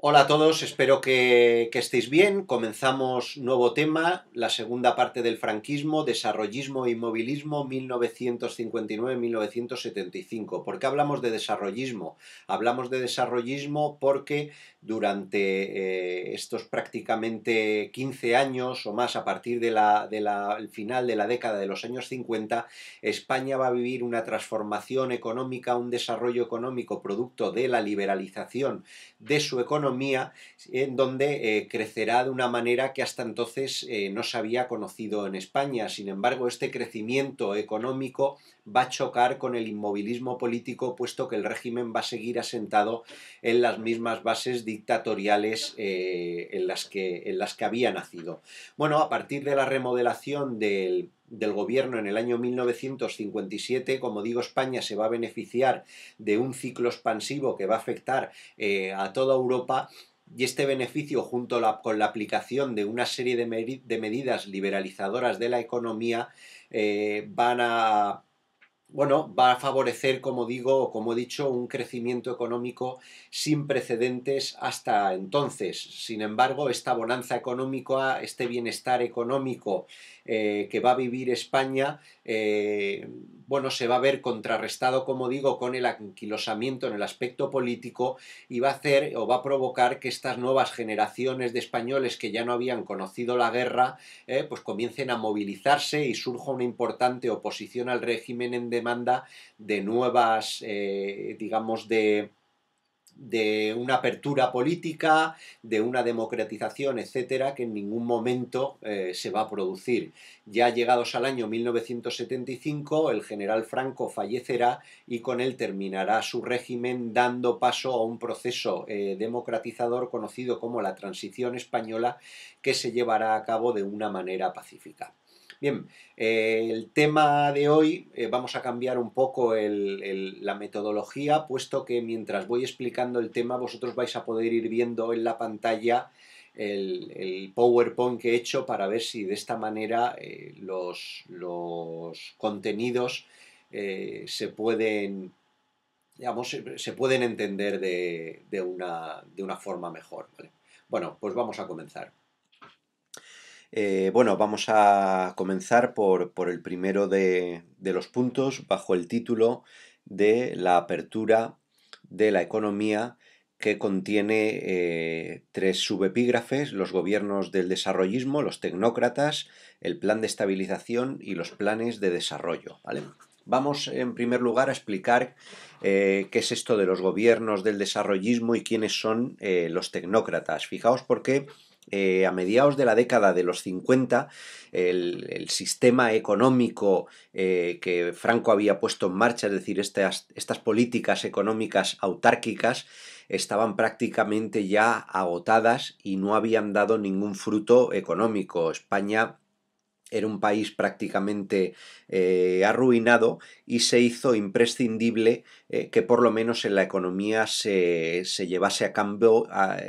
Hola a todos, espero que, estéis bien. Comenzamos nuevo tema, la segunda parte del franquismo, desarrollismo e inmovilismo 1959-1975. ¿Por qué hablamos de desarrollismo? Hablamos de desarrollismo porque durante eh, estos prácticamente 15 años o más, a partir del final de la década de los años 50, España va a vivir una transformación económica, un desarrollo económico producto de la liberalización de su economía economía en donde eh, crecerá de una manera que hasta entonces eh, no se había conocido en España. Sin embargo, este crecimiento económico va a chocar con el inmovilismo político, puesto que el régimen va a seguir asentado en las mismas bases dictatoriales eh, en, las que, en las que había nacido. Bueno, a partir de la remodelación del del gobierno en el año 1957, como digo, España se va a beneficiar de un ciclo expansivo que va a afectar eh, a toda Europa y este beneficio, junto con la aplicación de una serie de, medidas liberalizadoras de la economía, eh, van a bueno, va a favorecer, como digo, como he dicho, un crecimiento económico sin precedentes hasta entonces. Sin embargo, esta bonanza económica, este bienestar económico eh, que va a vivir España, eh, bueno, se va a ver contrarrestado, como digo, con el anquilosamiento en el aspecto político y va a hacer o va a provocar que estas nuevas generaciones de españoles que ya no habían conocido la guerra, eh, pues comiencen a movilizarse y surja una importante oposición al régimen en demanda de nuevas, digamos, de de una apertura política, de una democratización, etcétera, que en ningún momento eh, se va a producir. Ya llegados al año 1975, el general Franco fallecerá y con él terminará su régimen dando paso a un proceso eh, democratizador conocido como la transición española que se llevará a cabo de una manera pacífica. Bien, eh, el tema de hoy eh, vamos a cambiar un poco la metodología, puesto que mientras voy explicando el tema vosotros vais a poder ir viendo en la pantalla el, PowerPoint que he hecho para ver si de esta manera eh, los, contenidos se pueden se pueden entender de, una, forma mejor. Bueno, pues vamos a comenzar. Eh, bueno, vamos a comenzar por, el primero de, los puntos bajo el título de la apertura de la economía que contiene eh, tres subepígrafes, los gobiernos del desarrollismo, los tecnócratas, el plan de estabilización y los planes de desarrollo. Vamos en primer lugar a explicar eh, qué es esto de los gobiernos del desarrollismo y quiénes son los tecnócratas. Fijaos por qué eh, a mediados de la década de los 50, el, sistema económico eh, que Franco había puesto en marcha, es decir, estas, estas políticas económicas autárquicas, estaban prácticamente ya agotadas y no habían dado ningún fruto económico. España era un país prácticamente eh, arruinado y se hizo imprescindible que por lo menos en la economía se, llevase a cambio,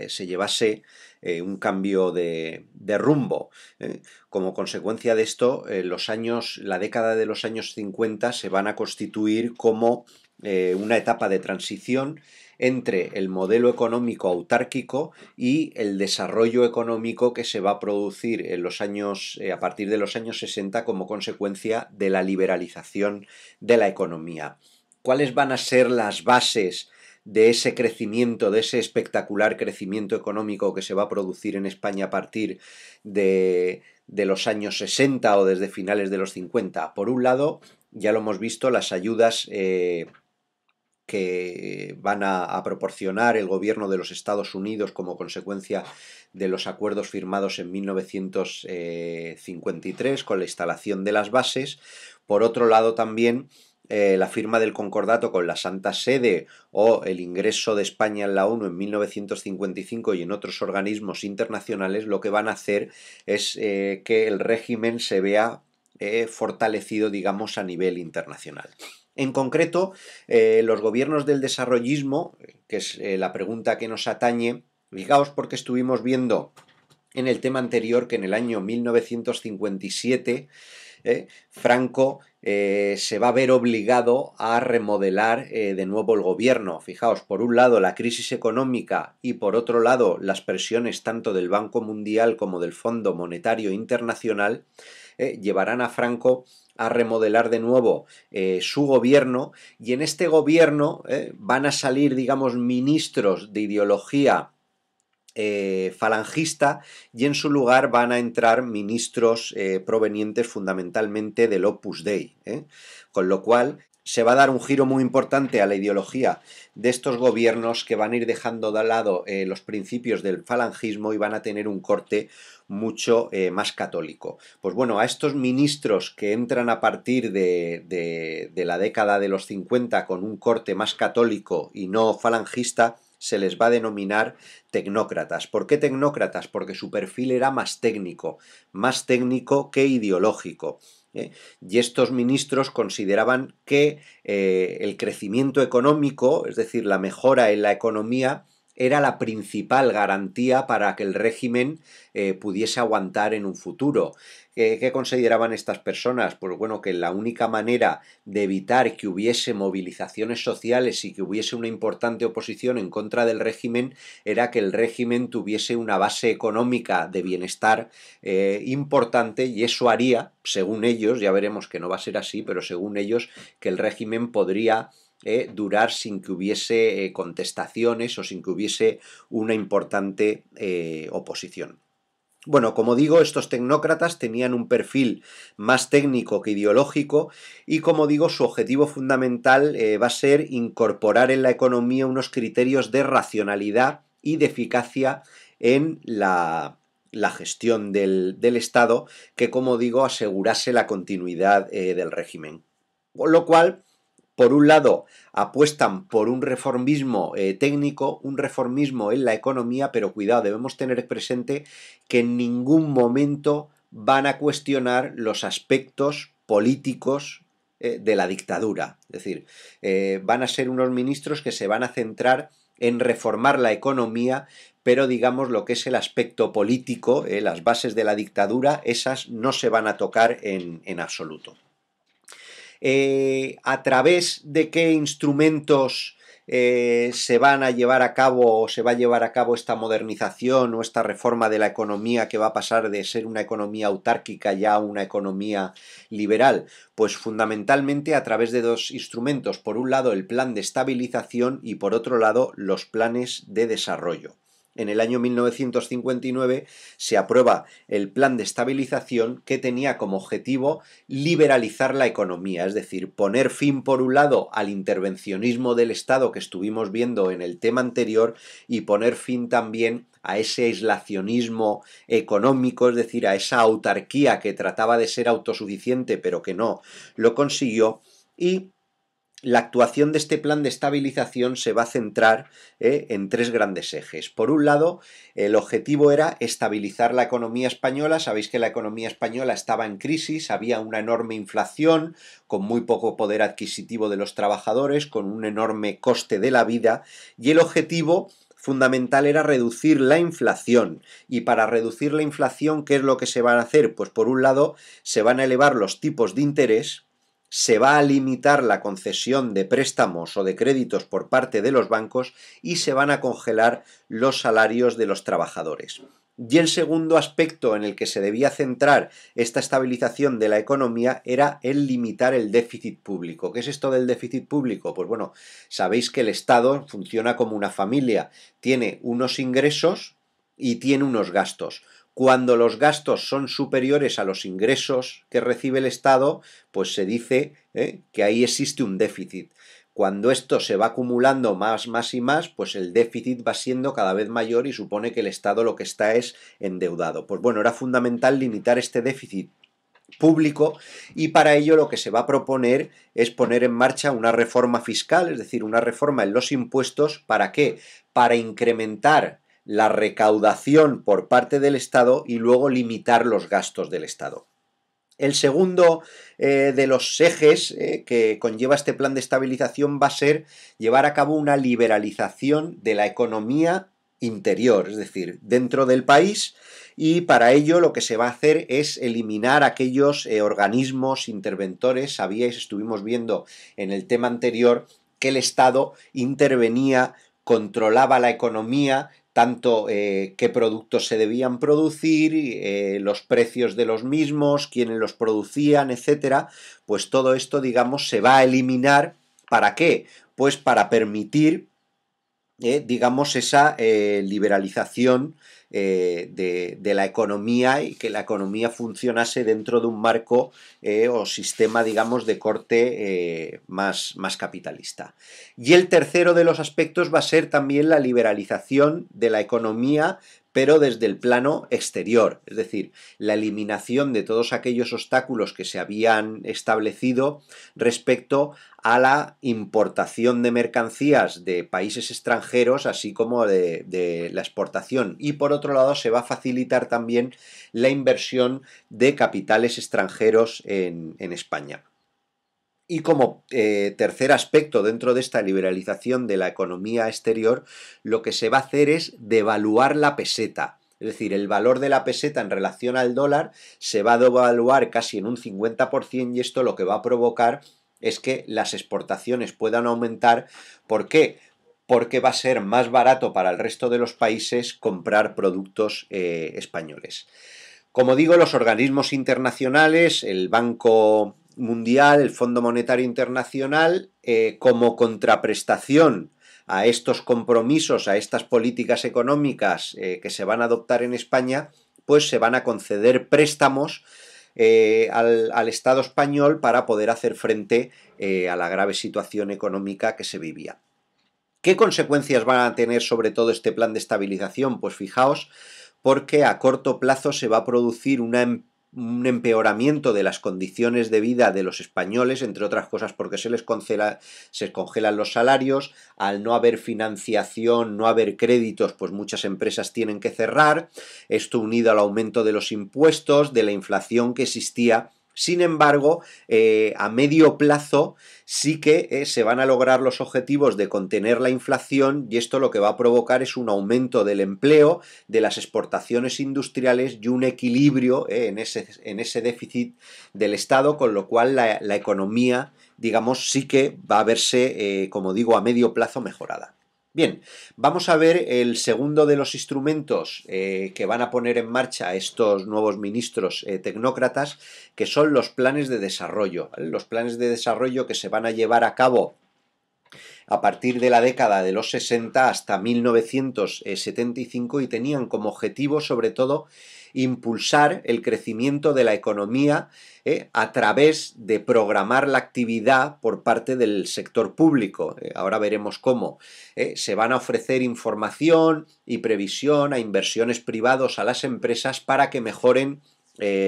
se llevase eh, un cambio de, rumbo. Eh. Como consecuencia de esto, eh, los años, la década de los años 50 se van a constituir como una etapa de transición entre el modelo económico autárquico y el desarrollo económico que se va a producir en los años a partir de los años 60 como consecuencia de la liberalización de la economía. ¿Cuáles van a ser las bases de ese crecimiento, de ese espectacular crecimiento económico que se va a producir en España a partir de, de los años 60 o desde finales de los 50. Por un lado, ya lo hemos visto, las ayudas eh, que van a, a, proporcionar el gobierno de los Estados Unidos como consecuencia de los acuerdos firmados en 1953 eh, con la instalación de las bases. Por otro lado, también eh, la firma del concordato con la Santa Sede o el ingreso de España en la ONU en 1955 y en otros organismos internacionales, lo que van a hacer es eh, que el régimen se vea eh, fortalecido, digamos, a nivel internacional. En concreto, los gobiernos del desarrollismo, que es la pregunta que nos atañe, fijaos porque estuvimos viendo en el tema anterior que en el año 1957 Franco eh, se va a ver obligado a remodelar eh, de nuevo el gobierno. Fijaos, por un lado la crisis económica y por otro lado las presiones tanto del Banco Mundial como del Fondo Monetario Internacional eh, llevarán a Franco a remodelar de nuevo su gobierno y en este gobierno van a salir, digamos, ministros de ideología eh, falangista y en su lugar van a entrar ministros eh, provenientes fundamentalmente del Opus Dei, ¿eh? con lo cual se va a dar un giro muy importante a la ideología de estos gobiernos que van a ir dejando de lado los principios del falangismo y van a tener un corte mucho más católico. Pues bueno, a estos ministros que entran a partir de, de la década de los 50 con un corte más católico y no falangista, se les va a denominar tecnócratas. ¿Por qué tecnócratas? Porque su perfil era más técnico, más técnico que ideológico. ¿eh? Y estos ministros consideraban que eh, el crecimiento económico, es decir, la mejora en la economía, era la principal garantía para que el régimen eh, pudiese aguantar en un futuro. ¿Qué, consideraban estas personas? Pues bueno, que la única manera de evitar que hubiese movilizaciones sociales y que hubiese una importante oposición en contra del régimen era que el régimen tuviese una base económica de bienestar eh, importante y eso haría, según ellos, ya veremos que no va a ser así, pero según ellos, que el régimen podría eh, durar sin que hubiese eh, contestaciones o sin que hubiese una importante oposición. Bueno, como digo, estos tecnócratas tenían un perfil más técnico que ideológico y, como digo, su objetivo fundamental eh, va a ser incorporar en la economía unos criterios de racionalidad y de eficacia en la, gestión del, Estado que, como digo, asegurase la continuidad eh, del régimen. Con lo cual, por un lado, apuestan por un reformismo eh, técnico, un reformismo en la economía, pero cuidado, debemos tener presente que en ningún momento van a cuestionar los aspectos políticos eh, de la dictadura. Es decir, eh, van a ser unos ministros que se van a centrar en reformar la economía, pero digamos lo que es el aspecto político, las bases de la dictadura, esas no se van a tocar en absoluto. Eh, a través de qué instrumentos eh, se van a llevar a cabo o se va a llevar a cabo esta modernización o esta reforma de la economía que va a pasar de ser una economía autárquica ya a una economía liberal? Pues fundamentalmente a través de dos instrumentos. Por un lado, el plan de estabilización y por otro lado, los planes de desarrollo en el año 1959 se aprueba el plan de estabilización que tenía como objetivo liberalizar la economía, es decir, poner fin por un lado al intervencionismo del Estado que estuvimos viendo en el tema anterior y poner fin también a ese aislacionismo económico, es decir, a esa autarquía que trataba de ser autosuficiente pero que no lo consiguió y la actuación de este plan de estabilización se va a centrar eh, en tres grandes ejes. Por un lado, el objetivo era estabilizar la economía española. Sabéis que la economía española estaba en crisis, había una enorme inflación, con muy poco poder adquisitivo de los trabajadores, con un enorme coste de la vida, y el objetivo fundamental era reducir la inflación. Y para reducir la inflación, ¿qué es lo que se van a hacer? Pues por un lado, se van a elevar los tipos de interés, se va a limitar la concesión de préstamos o de créditos por parte de los bancos y se van a congelar los salarios de los trabajadores. Y el segundo aspecto en el que se debía centrar esta estabilización de la economía era el limitar el déficit público. ¿Qué es esto del déficit público? Pues bueno, sabéis que el Estado funciona como una familia, tiene unos ingresos y tiene unos gastos. Cuando los gastos son superiores a los ingresos que recibe el Estado, pues se dice ¿eh? que ahí existe un déficit. Cuando esto se va acumulando más, más y más, pues el déficit va siendo cada vez mayor y supone que el Estado lo que está es endeudado. Pues bueno, era fundamental limitar este déficit público y para ello lo que se va a proponer es poner en marcha una reforma fiscal, es decir, una reforma en los impuestos, ¿para qué? Para incrementar la recaudación por parte del Estado y luego limitar los gastos del Estado. El segundo eh, de los ejes eh, que conlleva este plan de estabilización va a ser llevar a cabo una liberalización de la economía interior, es decir, dentro del país, y para ello lo que se va a hacer es eliminar aquellos eh, organismos interventores, sabíais, estuvimos viendo en el tema anterior que el Estado intervenía controlaba la economía tanto eh, qué productos se debían producir, eh, los precios de los mismos, quiénes los producían, etcétera, pues todo esto, digamos, se va a eliminar. ¿Para qué? Pues para permitir, eh, digamos, esa liberalización eh, de, la economía y que la economía funcionase dentro de un marco eh, o sistema, digamos, de corte eh, más, más capitalista. Y el tercero de los aspectos va a ser también la liberalización de la economía pero desde el plano exterior, es decir, la eliminación de todos aquellos obstáculos que se habían establecido respecto a la importación de mercancías de países extranjeros, así como de, la exportación. Y por otro lado, se va a facilitar también la inversión de capitales extranjeros en, España. Y como eh, tercer aspecto dentro de esta liberalización de la economía exterior, lo que se va a hacer es devaluar la peseta. Es decir, el valor de la peseta en relación al dólar se va a devaluar casi en un 50% y esto lo que va a provocar es que las exportaciones puedan aumentar. ¿Por qué? Porque va a ser más barato para el resto de los países comprar productos eh, españoles. Como digo, los organismos internacionales, el Banco Mundial, el Fondo Monetario Internacional, eh, como contraprestación a estos compromisos, a estas políticas económicas eh, que se van a adoptar en España, pues se van a conceder préstamos eh, al, Estado español para poder hacer frente eh, a la grave situación económica que se vivía. ¿Qué consecuencias van a tener sobre todo este plan de estabilización? Pues fijaos, porque a corto plazo se va a producir una un empeoramiento de las condiciones de vida de los españoles, entre otras cosas porque se les congela, se congelan los salarios, al no haber financiación, no haber créditos, pues muchas empresas tienen que cerrar, esto unido al aumento de los impuestos, de la inflación que existía sin embargo, eh, a medio plazo sí que eh, se van a lograr los objetivos de contener la inflación y esto lo que va a provocar es un aumento del empleo, de las exportaciones industriales y un equilibrio eh, en, ese, déficit del Estado, con lo cual la economía, digamos, sí que va a verse, como digo, a medio plazo mejorada. Bien, vamos a ver el segundo de los instrumentos eh, que van a poner en marcha estos nuevos ministros eh, tecnócratas, que son los planes de desarrollo. Los planes de desarrollo que se van a llevar a cabo a partir de la década de los 60 hasta 1975 y tenían como objetivo sobre todo impulsar el crecimiento de la economía eh, a través de programar la actividad por parte del sector público. Eh, ahora veremos cómo. Eh, se van a ofrecer información y previsión a inversiones privados a las empresas para que mejoren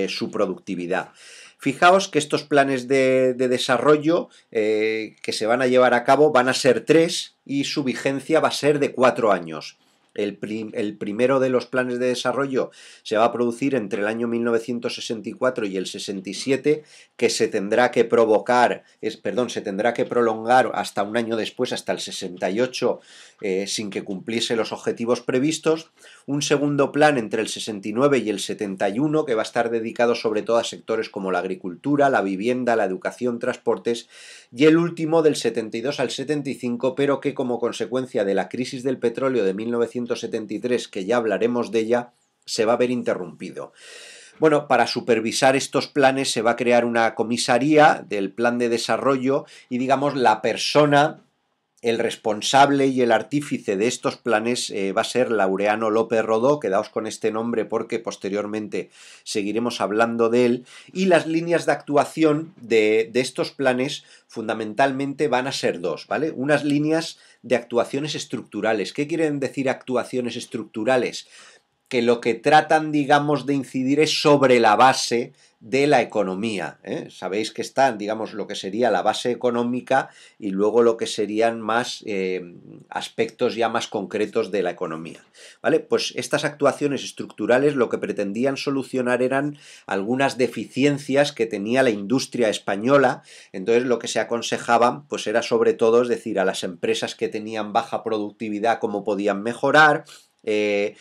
su productividad. Fijaos que estos planes de, desarrollo que se van a llevar a cabo van a ser tres y su vigencia va a ser de cuatro años. El, primero de los planes de desarrollo se va a producir entre el año 1964 y el 67, que se tendrá que provocar, perdón, se tendrá que prolongar hasta un año después, hasta el 68, eh, sin que cumpliese los objetivos previstos un segundo plan entre el 69 y el 71 que va a estar dedicado sobre todo a sectores como la agricultura, la vivienda, la educación, transportes y el último del 72 al 75 pero que como consecuencia de la crisis del petróleo de 1973 que ya hablaremos de ella se va a ver interrumpido. Bueno, para supervisar estos planes se va a crear una comisaría del plan de desarrollo y digamos la persona el responsable y el artífice de estos planes eh, va a ser Laureano López Rodó, quedaos con este nombre porque posteriormente seguiremos hablando de él, y las líneas de actuación de, de estos planes fundamentalmente van a ser dos, ¿vale? Unas líneas de actuaciones estructurales. ¿Qué quieren decir actuaciones estructurales? que lo que tratan, digamos, de incidir es sobre la base de la economía. ¿eh? Sabéis que están, digamos, lo que sería la base económica y luego lo que serían más eh, aspectos ya más concretos de la economía. ¿Vale? Pues estas actuaciones estructurales lo que pretendían solucionar eran algunas deficiencias que tenía la industria española. Entonces lo que se aconsejaba pues era sobre todo, es decir, a las empresas que tenían baja productividad cómo podían mejorar. Eh,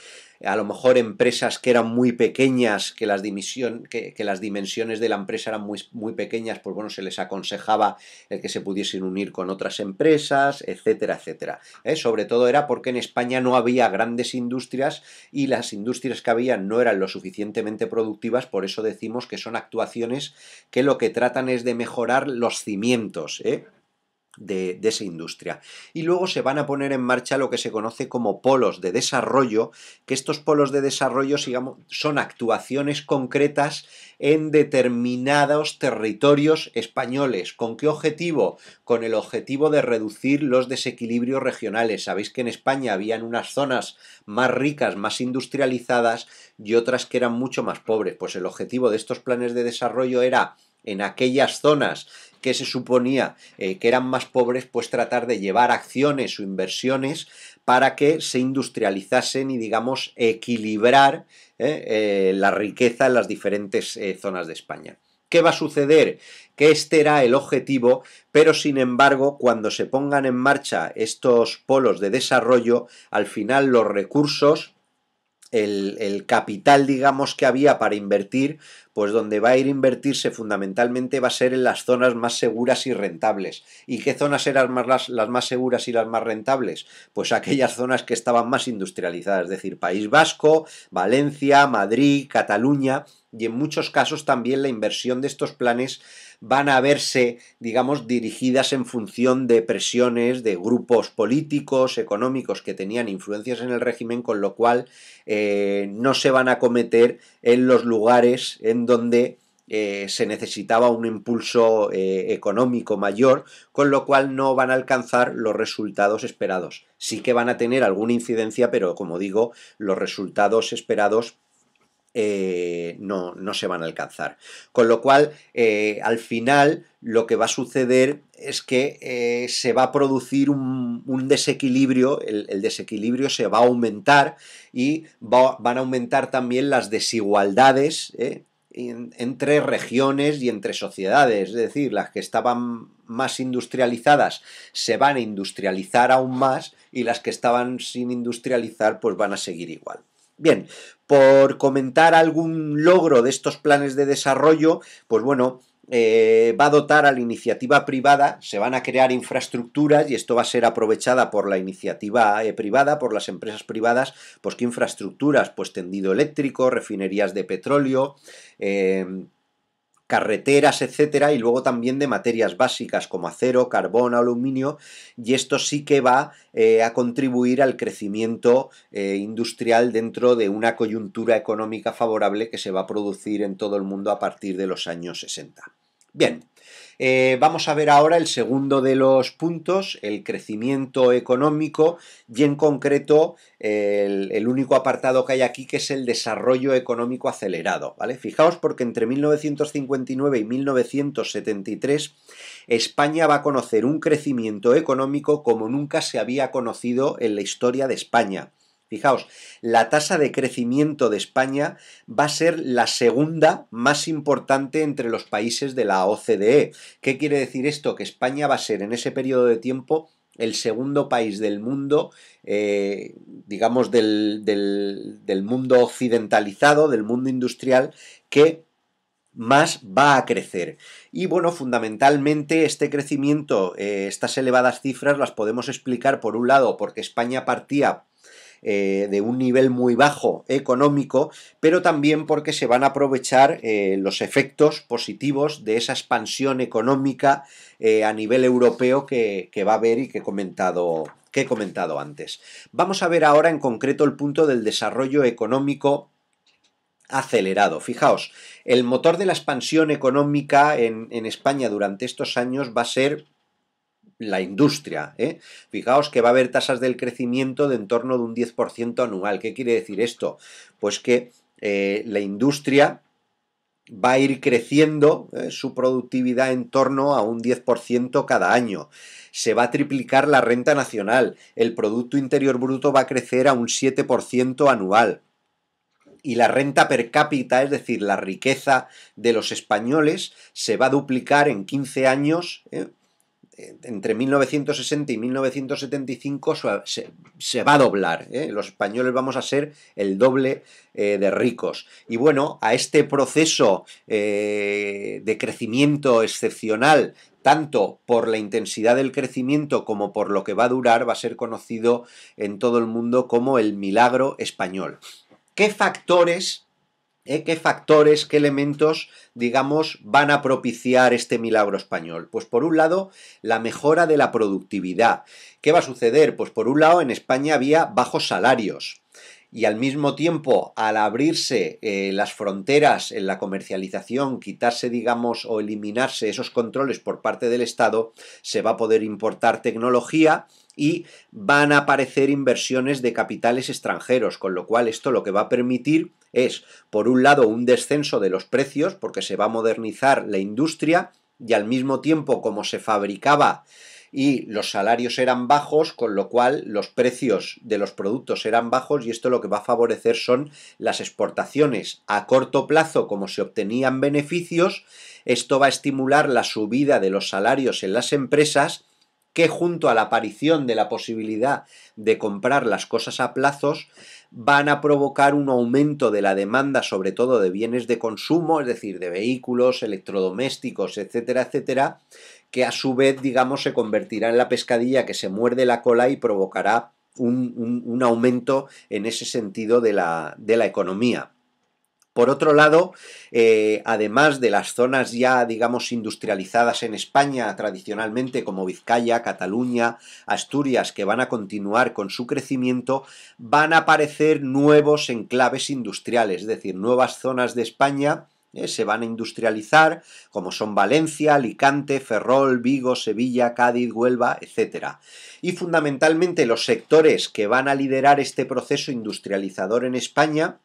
a lo mejor empresas que eran muy pequeñas, que las, las dimensiones de la empresa eran muy, muy pequeñas, pues bueno, se les aconsejaba el que se pudiesen unir con otras empresas, etcétera, etcétera. ¿eh? Sobre todo era porque en España no había grandes industrias y las industrias que había no eran lo suficientemente productivas, por eso decimos que son actuaciones que lo que tratan es de mejorar los cimientos. ¿eh? de, esa industria. Y luego se van a poner en marcha lo que se conoce como polos de desarrollo, que estos polos de desarrollo digamos, son actuaciones concretas en determinados territorios españoles. ¿Con qué objetivo? Con el objetivo de reducir los desequilibrios regionales. Sabéis que en España habían unas zonas más ricas, más industrializadas y otras que eran mucho más pobres. Pues el objetivo de estos planes de desarrollo era en aquellas zonas que se suponía eh, que eran más pobres, pues tratar de llevar acciones o inversiones para que se industrializasen y, digamos, equilibrar eh, eh, la riqueza en las diferentes zonas de España. ¿Qué va a suceder? Que este era el objetivo, pero sin embargo, cuando se pongan en marcha estos polos de desarrollo, al final los recursos el, el, capital, digamos, que había para invertir, pues donde va a ir a invertirse fundamentalmente va a ser en las zonas más seguras y rentables. ¿Y qué zonas eran más las, más seguras y las más rentables? Pues aquellas zonas que estaban más industrializadas, es decir, País Vasco, Valencia, Madrid, Cataluña, y en muchos casos también la inversión de estos planes van a verse, digamos, dirigidas en función de presiones de grupos políticos, económicos que tenían influencias en el régimen, con lo cual eh, no se van a cometer en los lugares, en donde eh, se necesitaba un impulso eh, económico mayor, con lo cual no van a alcanzar los resultados esperados. Sí que van a tener alguna incidencia, pero como digo, los resultados esperados eh, no, se van a alcanzar. Con lo cual, al final, lo que va a suceder es que se va a producir un, desequilibrio, el, desequilibrio se va a aumentar y van a aumentar también las desigualdades entre regiones y entre sociedades, es decir, las que estaban más industrializadas se van a industrializar aún más y las que estaban sin industrializar pues van a seguir igual. Bien, por comentar algún logro de estos planes de desarrollo, pues bueno, eh, va a dotar a la iniciativa privada, se van a crear infraestructuras y esto va a ser aprovechada por la iniciativa eh, privada, por las empresas privadas, pues qué infraestructuras, pues tendido eléctrico, refinerías de petróleo, eh, carreteras, etcétera, y luego también de materias básicas como acero, carbón, aluminio, y esto sí que va a contribuir al crecimiento industrial dentro de una coyuntura económica favorable que se va a producir en todo el mundo a partir de los años 60. Bien, eh, vamos a ver ahora el segundo de los puntos, el crecimiento económico y en concreto el, único apartado que hay aquí que es el desarrollo económico acelerado. ¿vale? Fijaos porque entre 1959 y 1973 España va a conocer un crecimiento económico como nunca se había conocido en la historia de España. Fijaos, la tasa de crecimiento de España va a ser la segunda más importante entre los países de la OCDE. ¿Qué quiere decir esto? Que España va a ser en ese periodo de tiempo el segundo país del mundo, eh, digamos, del, mundo occidentalizado, del mundo industrial, que más va a crecer. Y bueno, fundamentalmente este crecimiento, eh, estas elevadas cifras las podemos explicar por un lado porque España partía eh, de un nivel muy bajo económico, pero también porque se van a aprovechar eh, los efectos positivos de esa expansión económica eh, a nivel europeo que, va a haber y que he comentado que he comentado antes. Vamos a ver ahora en concreto el punto del desarrollo económico acelerado. Fijaos, el motor de la expansión económica en, en España durante estos años va a ser la industria. ¿eh? Fijaos que va a haber tasas del crecimiento de en torno de un 10% anual. ¿Qué quiere decir esto? Pues que eh, la industria va a ir creciendo eh, su productividad en torno a un 10% cada año. Se va a triplicar la renta nacional. El Producto Interior Bruto va a crecer a un 7% anual. Y la renta per cápita, es decir, la riqueza de los españoles, se va a duplicar en 15 años, entre 1960 y 1975 se, va a doblar. ¿eh? Los españoles vamos a ser el doble eh, de ricos. Y bueno, a este proceso eh, de crecimiento excepcional, tanto por la intensidad del crecimiento como por lo que va a durar, va a ser conocido en todo el mundo como el milagro español. ¿Qué factores ¿eh? ¿Qué factores, qué elementos, digamos, van a propiciar este milagro español? Pues por un lado, la mejora de la productividad. ¿Qué va a suceder? Pues por un lado, en España había bajos salarios y al mismo tiempo al abrirse eh, las fronteras en la comercialización, quitarse, digamos, o eliminarse esos controles por parte del Estado, se va a poder importar tecnología y van a aparecer inversiones de capitales extranjeros, con lo cual esto lo que va a permitir es, por un lado, un descenso de los precios, porque se va a modernizar la industria, y al mismo tiempo como se fabricaba y los salarios eran bajos, con lo cual los precios de los productos eran bajos y esto lo que va a favorecer son las exportaciones. A corto plazo, como se obtenían beneficios, esto va a estimular la subida de los salarios en las empresas que junto a la aparición de la posibilidad de comprar las cosas a plazos, van a provocar un aumento de la demanda, sobre todo de bienes de consumo, es decir, de vehículos, electrodomésticos, etcétera, etcétera, que a su vez, digamos, se convertirá en la pescadilla que se muerde la cola y provocará un, aumento en ese sentido de la, economía. Por otro lado, eh, además de las zonas ya, digamos, industrializadas en España tradicionalmente, como Vizcaya, Cataluña, Asturias, que van a continuar con su crecimiento, van a aparecer nuevos enclaves industriales, es decir, nuevas zonas de España ¿eh? se van a industrializar, como son Valencia, Alicante, Ferrol, Vigo, Sevilla, Cádiz, Huelva, etc. Y fundamentalmente los sectores que van a liderar este proceso industrializador en España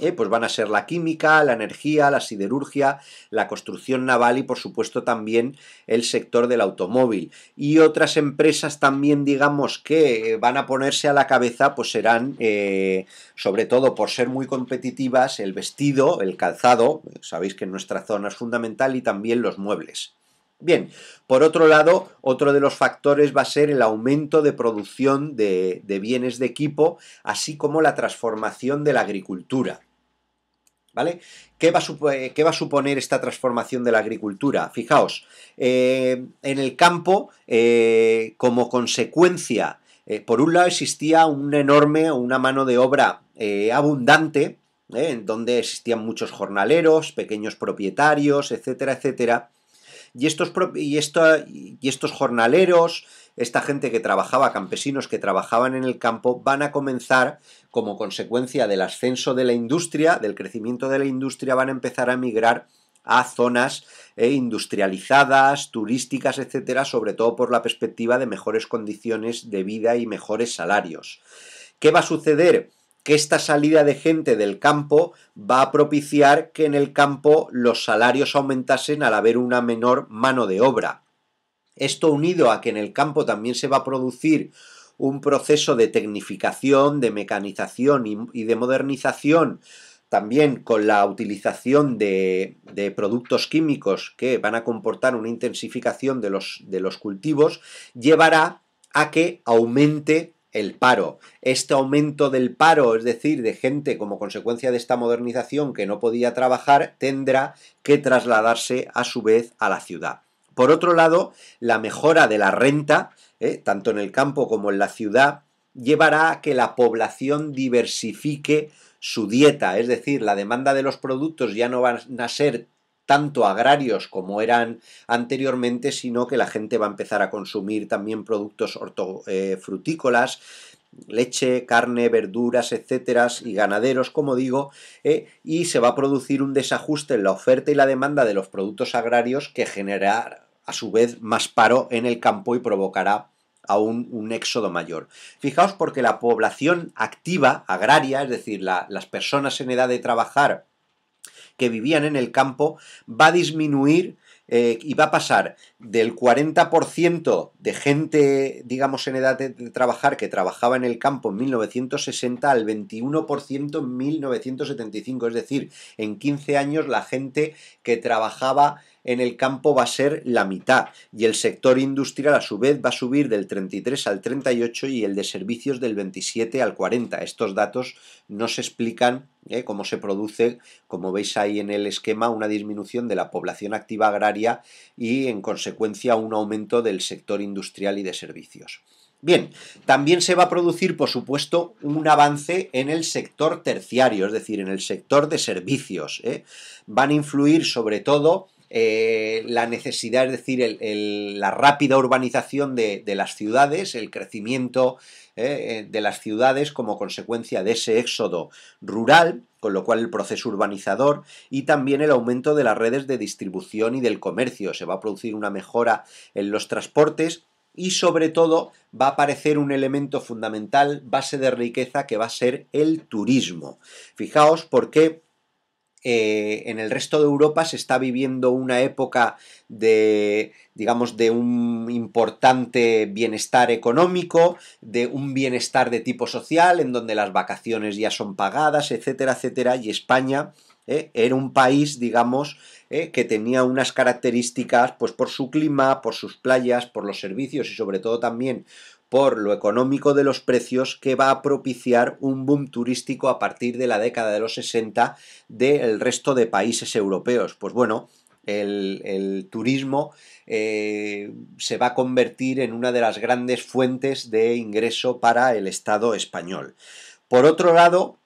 eh, pues van a ser la química, la energía, la siderurgia, la construcción naval y por supuesto también el sector del automóvil. Y otras empresas también digamos que van a ponerse a la cabeza pues serán eh, sobre todo por ser muy competitivas el vestido, el calzado, sabéis que en nuestra zona es fundamental y también los muebles. Bien, por otro lado, otro de los factores va a ser el aumento de producción de bienes de equipo, así como la transformación de la agricultura. ¿vale? Eh, ¿Qué va, a suponer esta transformación de la agricultura? Fijaos, eh, en el campo, eh, como consecuencia, por un lado existía un enorme, una mano de obra abundante, en donde existían muchos jornaleros, pequeños propietarios, etcétera, etcétera. Y estos, y estos jornaleros, esta gente que trabajaba, campesinos que trabajaban en el campo, van a comenzar como consecuencia del ascenso de la industria, del crecimiento de la industria, van a empezar a migrar a zonas eh, industrializadas, turísticas, etcétera, sobre todo por la perspectiva de mejores condiciones de vida y mejores salarios. ¿Qué va a suceder? Que esta salida de gente del campo va a propiciar que en el campo los salarios aumentasen al haber una menor mano de obra. Esto unido a que en el campo también se va a producir un proceso de tecnificación, de mecanización y, de modernización, también con la utilización de, productos químicos que van a comportar una intensificación de los cultivos, llevará a que aumente el paro. Este aumento del paro, es decir, de gente como consecuencia de esta modernización que no podía trabajar, tendrá que trasladarse a su vez a la ciudad. Por otro lado, la mejora de la renta, eh, tanto en el campo como en la ciudad, llevará a que la población diversifique su dieta, es decir, la demanda de los productos ya no van a ser tanto agrarios como eran anteriormente, sino que la gente va a empezar a consumir también productos hortofrutícolas, eh, leche, carne, verduras, etcétera, y ganaderos, como digo, eh, y se va a producir un desajuste en la oferta y la demanda de los productos agrarios que generará a su vez más paro en el campo y provocará aún un éxodo mayor. Fijaos porque la población activa, agraria, es decir, las personas en edad de trabajar que vivían en el campo, va a disminuir eh, y va a pasar del 40% de gente, digamos, en edad de, de, trabajar que trabajaba en el campo en 1960 al 21% en 1975. Es decir, en 15 años la gente que trabajaba en el campo va a ser la mitad y el sector industrial a su vez va a subir del 33 al 38 y el de servicios del 27 al 40. Estos datos nos explican eh, cómo se produce, como veis ahí en el esquema, una disminución de la población activa agraria y, en consecuencia, un aumento del sector industrial y de servicios. Bien, también se va a producir, por supuesto, un avance en el sector terciario, es decir, en el sector de servicios. Eh. Van a influir sobre todo eh, la necesidad, es decir, la rápida urbanización de, las ciudades, el crecimiento eh, eh, de las ciudades como consecuencia de ese éxodo rural, con lo cual el proceso urbanizador y también el aumento de las redes de distribución y del comercio. Se va a producir una mejora en los transportes y sobre todo va a aparecer un elemento fundamental, base de riqueza, que va a ser el turismo. Fijaos por qué eh, en el resto de Europa se está viviendo una época de, digamos, de un importante bienestar económico, de un bienestar de tipo social, en donde las vacaciones ya son pagadas, etcétera, etcétera, y España eh, era un país, digamos, eh, que tenía unas características, pues por su clima, por sus playas, por los servicios y sobre todo también por lo económico de los precios que va a propiciar un boom turístico a partir de la década de los 60 del resto de países europeos. Pues bueno, el, turismo eh, se va a convertir en una de las grandes fuentes de ingreso para el Estado español. Por otro lado,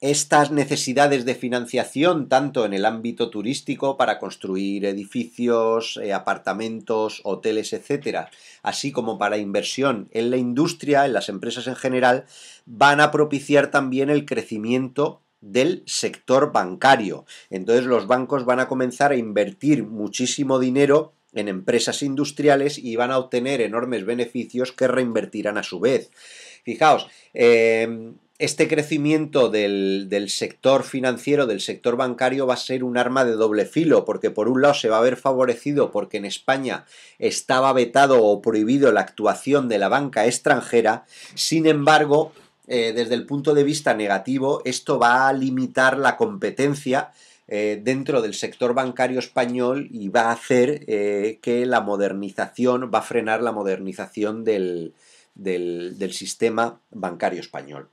estas necesidades de financiación, tanto en el ámbito turístico para construir edificios, eh, apartamentos, hoteles, etcétera, así como para inversión en la industria, en las empresas en general, van a propiciar también el crecimiento del sector bancario. Entonces los bancos van a comenzar a invertir muchísimo dinero en empresas industriales y van a obtener enormes beneficios que reinvertirán a su vez. Fijaos, eh, este crecimiento del, sector financiero, del sector bancario, va a ser un arma de doble filo, porque por un lado se va a ver favorecido porque en España estaba vetado o prohibido la actuación de la banca extranjera, sin embargo, eh, desde el punto de vista negativo, esto va a limitar la competencia eh, dentro del sector bancario español y va a hacer eh, que la modernización, va a frenar la modernización del sistema bancario español.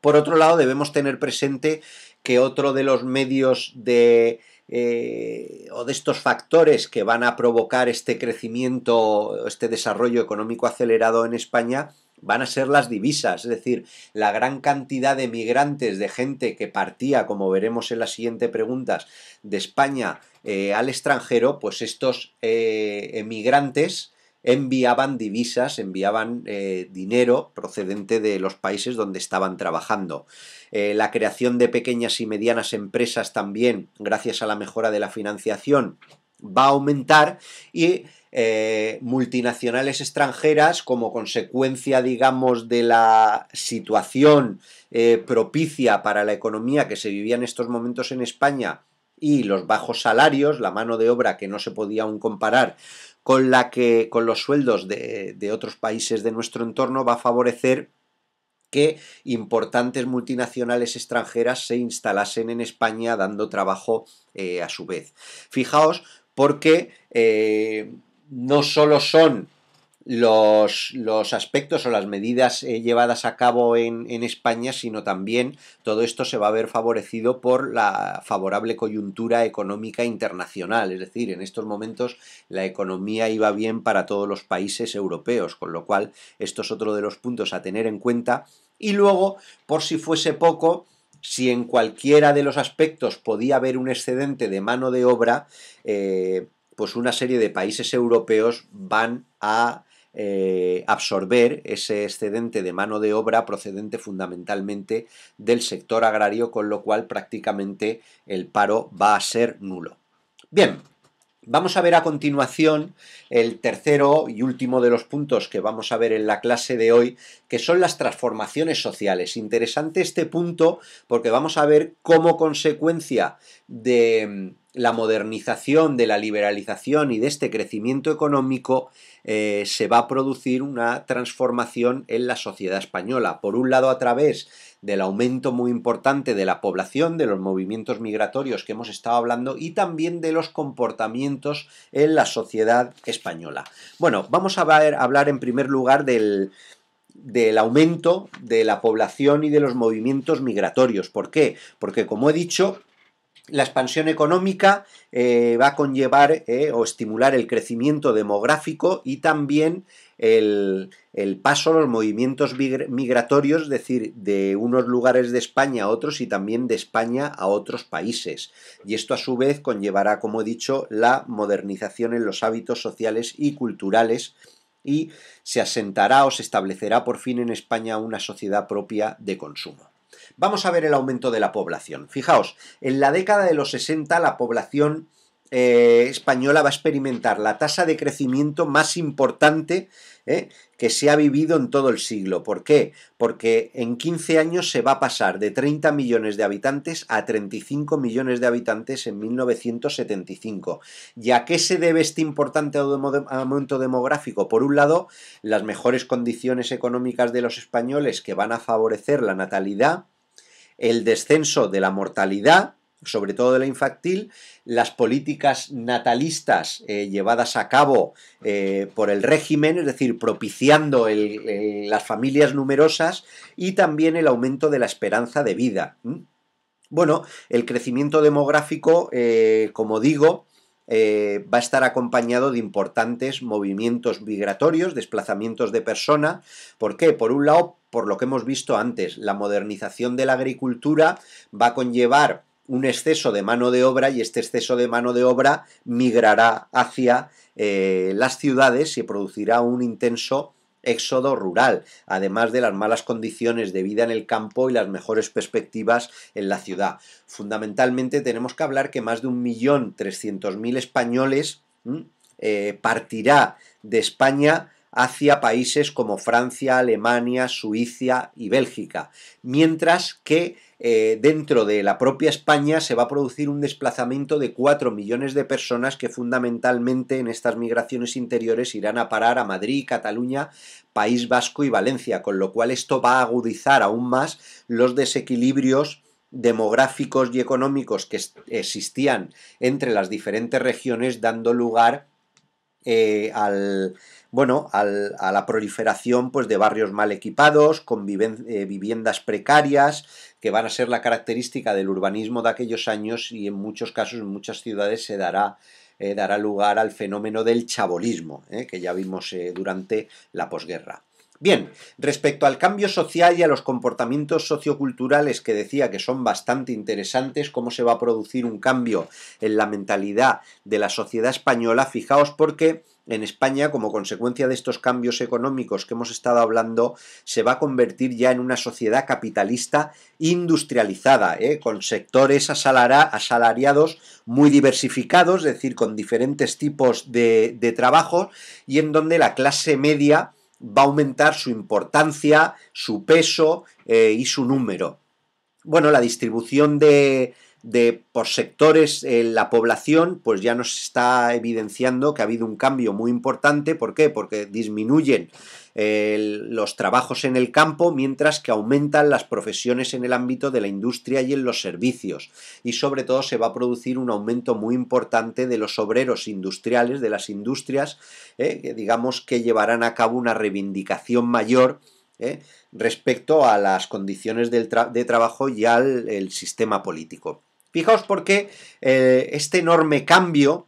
Por otro lado, debemos tener presente que otro de los medios de eh, o de estos factores que van a provocar este crecimiento, este desarrollo económico acelerado en España, van a ser las divisas, es decir, la gran cantidad de migrantes, de gente que partía, como veremos en las siguientes preguntas, de España eh, al extranjero, pues estos eh, emigrantes enviaban divisas, enviaban eh, dinero procedente de los países donde estaban trabajando. Eh, la creación de pequeñas y medianas empresas también, gracias a la mejora de la financiación, va a aumentar y eh, multinacionales extranjeras como consecuencia digamos de la situación propicia para la economía que se vivía en estos momentos en España y los bajos salarios, la mano de obra que no se podía aún comparar con la que con los sueldos de, otros países de nuestro entorno va a favorecer que importantes multinacionales extranjeras se instalasen en España dando trabajo eh, a su vez. Fijaos porque eh, no solo son los, los aspectos o las medidas eh, llevadas a cabo en, España, sino también todo esto se va a ver favorecido por la favorable coyuntura económica internacional. Es decir, en estos momentos la economía iba bien para todos los países europeos, con lo cual esto es otro de los puntos a tener en cuenta. Y luego, por si fuese poco, si en cualquiera de los aspectos podía haber un excedente de mano de obra, eh, pues una serie de países europeos van a eh, absorber ese excedente de mano de obra procedente fundamentalmente del sector agrario, con lo cual prácticamente el paro va a ser nulo. Bien, Vamos a ver a continuación el tercero y último de los puntos que vamos a ver en la clase de hoy, que son las transformaciones sociales. Interesante este punto porque vamos a ver cómo consecuencia de la modernización, de la liberalización y de este crecimiento económico, eh, se va a producir una transformación en la sociedad española. Por un lado, a través del aumento muy importante de la población, de los movimientos migratorios que hemos estado hablando y también de los comportamientos en la sociedad española. Bueno, vamos a, hablar en primer lugar del, del aumento de la población y de los movimientos migratorios. ¿Por qué? Porque, como he dicho, la expansión económica eh, va a conllevar eh, o estimular el crecimiento demográfico y también el, el, paso los movimientos migratorios, es decir, de unos lugares de España a otros y también de España a otros países. Y esto a su vez conllevará, como he dicho, la modernización en los hábitos sociales y culturales y se asentará o se establecerá por fin en España una sociedad propia de consumo. Vamos a ver el aumento de la población. Fijaos, en la década de los 60 la población eh, española va a experimentar la tasa de crecimiento más importante eh, que se ha vivido en todo el siglo. ¿Por qué? Porque en 15 años se va a pasar de 30 millones de habitantes a 35 millones de habitantes en 1975. ¿Y a qué se debe este importante aumento demográfico? Por un lado, las mejores condiciones económicas de los españoles que van a favorecer la natalidad el descenso de la mortalidad, sobre todo de la infantil, las políticas natalistas eh, llevadas a cabo eh, por el régimen, es decir, propiciando las familias numerosas y también el aumento de la esperanza de vida. Bueno, el crecimiento demográfico, eh, como digo, va a estar acompañado de importantes movimientos migratorios, desplazamientos de persona. ¿Por qué? Por un lado, por lo que hemos visto antes, la modernización de la agricultura va a conllevar un exceso de mano de obra y este exceso de mano de obra migrará hacia eh, las ciudades y producirá un intenso éxodo rural, además de las malas condiciones de vida en el campo y las mejores perspectivas en la ciudad. Fundamentalmente tenemos que hablar que más de 1.300.000 españoles eh, partirá de España hacia países como Francia, Alemania, Suiza y Bélgica, mientras que eh, dentro de la propia España se va a producir un desplazamiento de 4 millones de personas que fundamentalmente en estas migraciones interiores irán a parar a Madrid, Cataluña, País Vasco y Valencia, con lo cual esto va a agudizar aún más los desequilibrios demográficos y económicos que existían entre las diferentes regiones, dando lugar eh, al, bueno, a la proliferación pues, de barrios mal equipados, con eh, viviendas precarias, que van a ser la característica del urbanismo de aquellos años y en muchos casos, en muchas ciudades, se dará, eh, dará lugar al fenómeno del chabolismo, que ya vimos durante la posguerra. Bien, respecto al cambio social y a los comportamientos socioculturales que decía que son bastante interesantes, cómo se va a producir un cambio en la mentalidad de la sociedad española, fijaos porque en España, como consecuencia de estos cambios económicos que hemos estado hablando, se va a convertir ya en una sociedad capitalista industrializada, ¿eh? con sectores asalariados muy diversificados, es decir, con diferentes tipos de, de trabajo, y en donde la clase media va a aumentar su importancia, su peso eh, y su número. Bueno, la distribución de, de por sectores en la población, pues ya nos está evidenciando que ha habido un cambio muy importante. ¿Por qué? Porque disminuyen los trabajos en el campo, mientras que aumentan las profesiones en el ámbito de la industria y en los servicios. Y sobre todo se va a producir un aumento muy importante de los obreros industriales, de las industrias, eh, que digamos que llevarán a cabo una reivindicación mayor eh, respecto a las condiciones de trabajo y al el sistema político. Fijaos por qué eh, este enorme cambio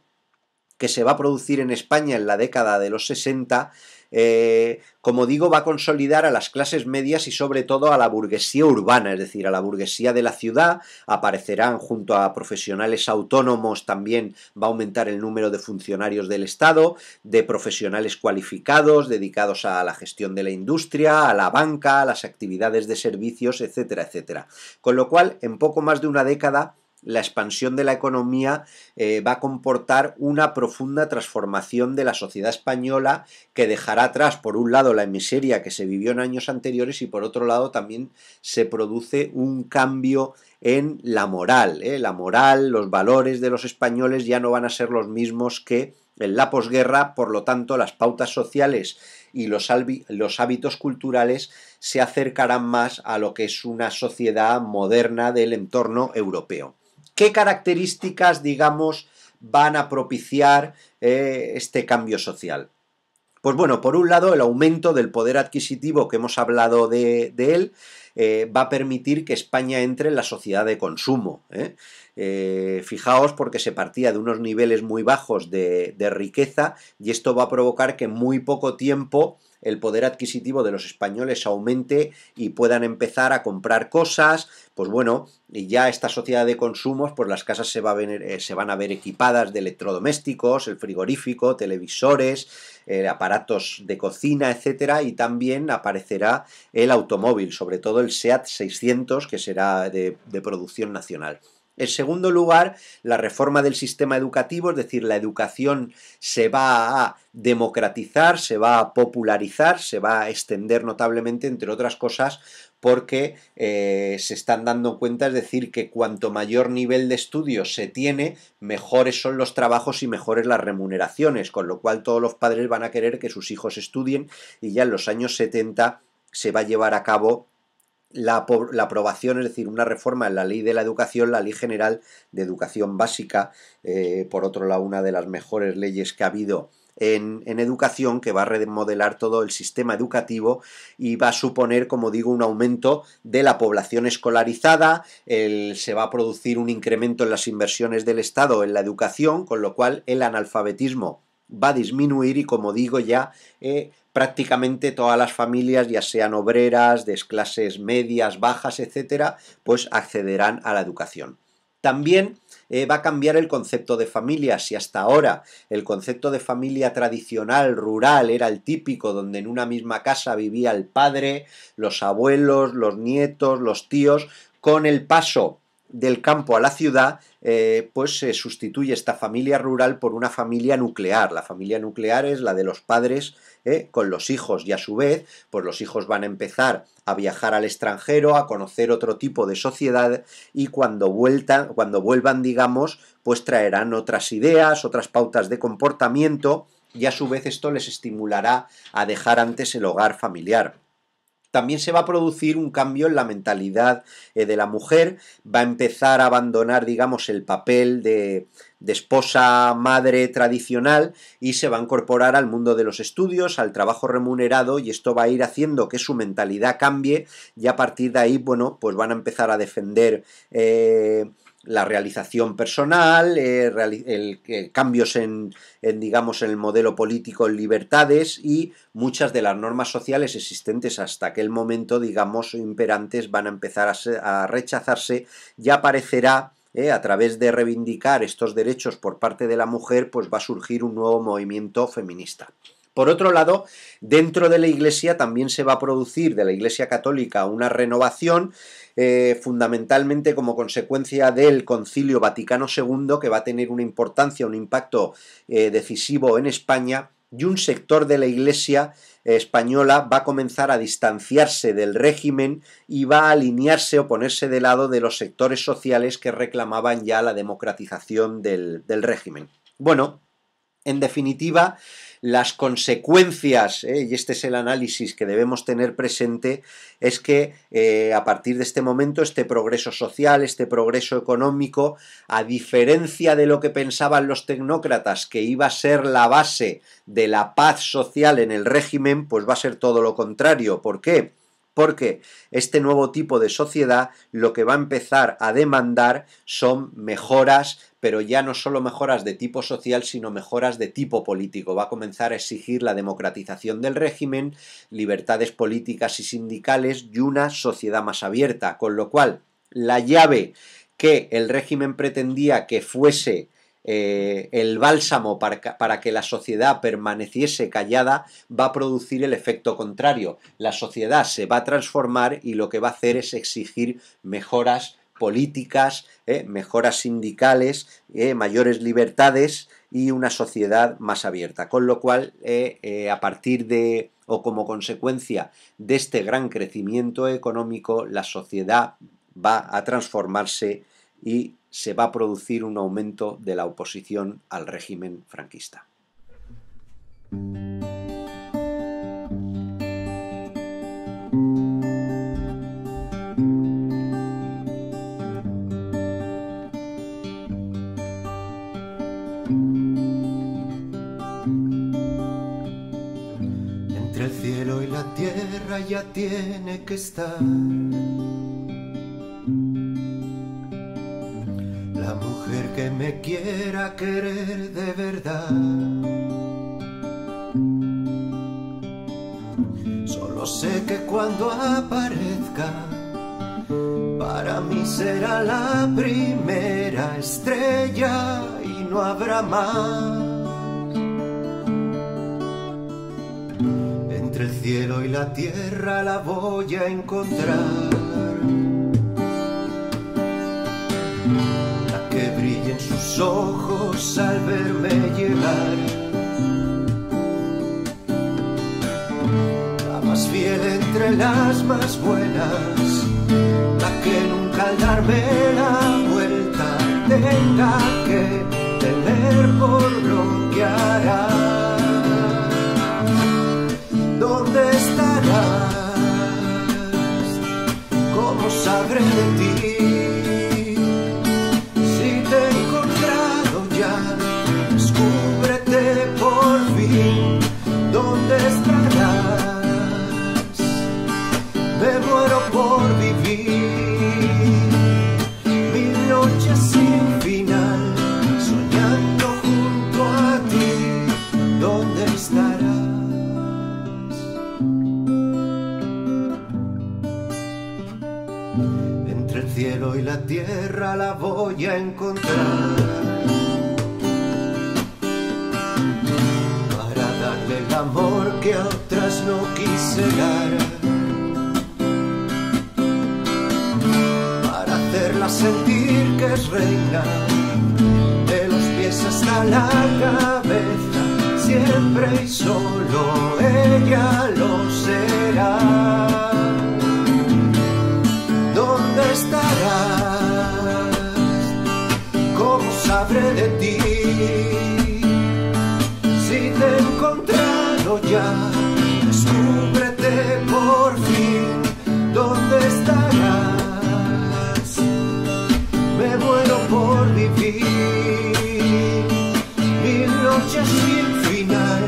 que se va a producir en España en la década de los 60 eh, como digo, va a consolidar a las clases medias y sobre todo a la burguesía urbana, es decir, a la burguesía de la ciudad, aparecerán junto a profesionales autónomos, también va a aumentar el número de funcionarios del Estado, de profesionales cualificados, dedicados a la gestión de la industria, a la banca, a las actividades de servicios, etcétera, etcétera. Con lo cual, en poco más de una década, la expansión de la economía eh, va a comportar una profunda transformación de la sociedad española que dejará atrás, por un lado, la miseria que se vivió en años anteriores y por otro lado también se produce un cambio en la moral. Eh. La moral, los valores de los españoles ya no van a ser los mismos que en la posguerra, por lo tanto, las pautas sociales y los, hábitos culturales se acercarán más a lo que es una sociedad moderna del entorno europeo. ¿Qué características, digamos, van a propiciar eh, este cambio social? Pues bueno, por un lado, el aumento del poder adquisitivo que hemos hablado de, él eh, va a permitir que España entre en la sociedad de consumo. ¿eh? fijaos porque se partía de unos niveles muy bajos de, de riqueza y esto va a provocar que en muy poco tiempo el poder adquisitivo de los españoles aumente y puedan empezar a comprar cosas, pues bueno, y ya esta sociedad de consumos, pues las casas se, a eh, se van a ver equipadas de electrodomésticos, el frigorífico, televisores, eh, aparatos de cocina, etcétera, y también aparecerá el automóvil, sobre todo el SEAT 600, que será de producción nacional. En segundo lugar, la reforma del sistema educativo, es decir, la educación se va a democratizar, se va a popularizar, se va a extender notablemente, entre otras cosas, porque eh, se están dando cuenta, es decir, que cuanto mayor nivel de estudio se tiene, mejores son los trabajos y mejores las remuneraciones, con lo cual todos los padres van a querer que sus hijos estudien y ya en los años 70 se va a llevar a cabo la, aprobación, es decir, una reforma en la ley de la educación, la ley general de educación básica, eh, por otro lado, una de las mejores leyes que ha habido en, educación que va a remodelar todo el sistema educativo y va a suponer, como digo, un aumento de la población escolarizada, se va a producir un incremento en las inversiones del Estado en la educación, con lo cual el analfabetismo va a disminuir y como digo ya eh, prácticamente todas las familias, ya sean obreras, de clases medias, bajas, etcétera, pues accederán a la educación. También eh, va a cambiar el concepto de familia. Si hasta ahora el concepto de familia tradicional, rural, era el típico, donde en una misma casa vivía el padre, los abuelos, los nietos, los tíos, con el paso del campo a la ciudad, eh, pues se sustituye esta familia rural por una familia nuclear. La familia nuclear es la de los padres eh, con los hijos y a su vez, pues los hijos van a empezar a viajar al extranjero, a conocer otro tipo de sociedad y cuando, vuelta, cuando vuelvan, digamos, pues traerán otras ideas, otras pautas de comportamiento y a su vez esto les estimulará a dejar antes el hogar familiar también se va a producir un cambio en la mentalidad eh, de la mujer, va a empezar a abandonar, digamos, el papel de, esposa madre tradicional y se va a incorporar al mundo de los estudios, al trabajo remunerado y esto va a ir haciendo que su mentalidad cambie y a partir de ahí, bueno, pues van a empezar a defender eh, la realización personal, eh, cambios en, digamos, en el modelo político, en libertades y muchas de las normas sociales existentes hasta aquel momento, digamos, imperantes, van a empezar a, rechazarse ya aparecerá eh, a través de reivindicar estos derechos por parte de la mujer, pues va a surgir un nuevo movimiento feminista. Por otro lado, dentro de la Iglesia también se va a producir de la Iglesia católica una renovación, eh, fundamentalmente como consecuencia del Concilio Vaticano II, que va a tener una importancia, un impacto eh, decisivo en España, y un sector de la Iglesia eh, española va a comenzar a distanciarse del régimen y va a alinearse o ponerse de lado de los sectores sociales que reclamaban ya la democratización del régimen. Bueno, en definitiva, las consecuencias, eh, y este es el análisis que debemos tener presente, es que eh, a partir de este momento este progreso social, este progreso económico, a diferencia de lo que pensaban los tecnócratas que iba a ser la base de la paz social en el régimen, pues va a ser todo lo contrario. ¿Por qué? porque este nuevo tipo de sociedad lo que va a empezar a demandar son mejoras pero ya no solo mejoras de tipo social, sino mejoras de tipo político. Va a comenzar a exigir la democratización del régimen, libertades políticas y sindicales y una sociedad más abierta, con lo cual la llave que el régimen pretendía que fuese eh, el bálsamo para, para, que la sociedad permaneciese callada va a producir el efecto contrario. La sociedad se va a transformar y lo que va a hacer es exigir mejoras políticas, ¿eh? mejoras sindicales, ¿eh? mayores libertades y una sociedad más abierta. Con lo cual, eh, a partir de o como consecuencia de este gran crecimiento económico, la sociedad va a transformarse y se va a producir un aumento de la oposición al régimen franquista. ya tiene que estar. La mujer que me quiera querer de verdad. Solo sé que cuando aparezca, para mí será la primera estrella y no habrá más. el cielo y la tierra la voy a encontrar. La que brillen en sus ojos al verme llegar. La más fiel entre las más buenas. La que nunca al darme la vuelta tenga que tener por lo que hará. ¿cómo sabré de ti? encontrar. por vivir. Mil noches sin final,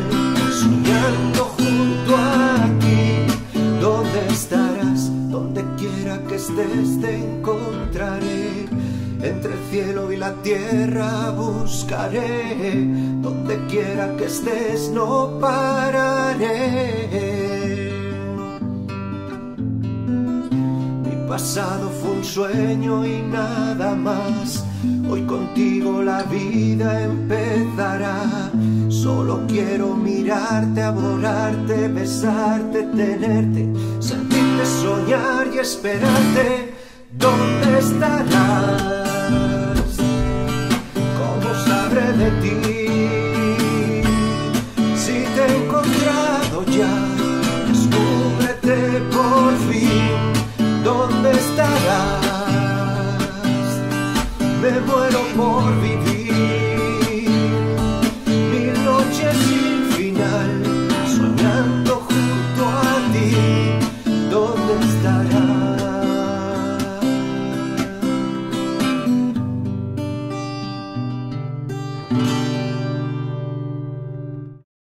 soñando junto a ti. estarás? Donde quiera que estés te encontraré. Entre el cielo y la tierra buscaré, donde quiera que estés no pararé. pasado fue un sueño y nada más. Hoy contigo la vida empezará. Solo quiero mirarte, adorarte, besarte, tenerte, sentirte soñar y esperarte. ¿Dónde estarás? puoi opporvi più